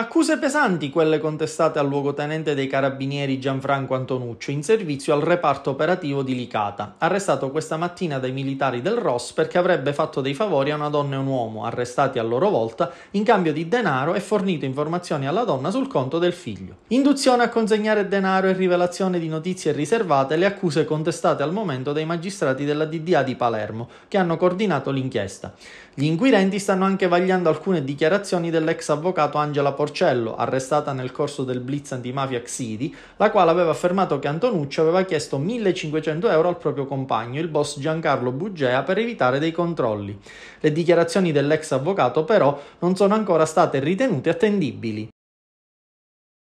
Accuse pesanti quelle contestate al luogotenente dei carabinieri Gianfranco Antonuccio, in servizio al reparto operativo di Licata, arrestato questa mattina dai militari del ROS perché avrebbe fatto dei favori a una donna e un uomo, arrestati a loro volta, in cambio di denaro e fornito informazioni alla donna sul conto del figlio. Induzione a consegnare denaro e rivelazione di notizie riservate le accuse contestate al momento dai magistrati della DDA di Palermo, che hanno coordinato l'inchiesta. Gli inquirenti stanno anche vagliando alcune dichiarazioni dell'ex avvocato Angela Portolano Porcello, arrestata nel corso del blitz antimafia Xidi, la quale aveva affermato che Antonucci aveva chiesto 1500 euro al proprio compagno, il boss Giancarlo Bugea, per evitare dei controlli. Le dichiarazioni dell'ex avvocato però non sono ancora state ritenute attendibili.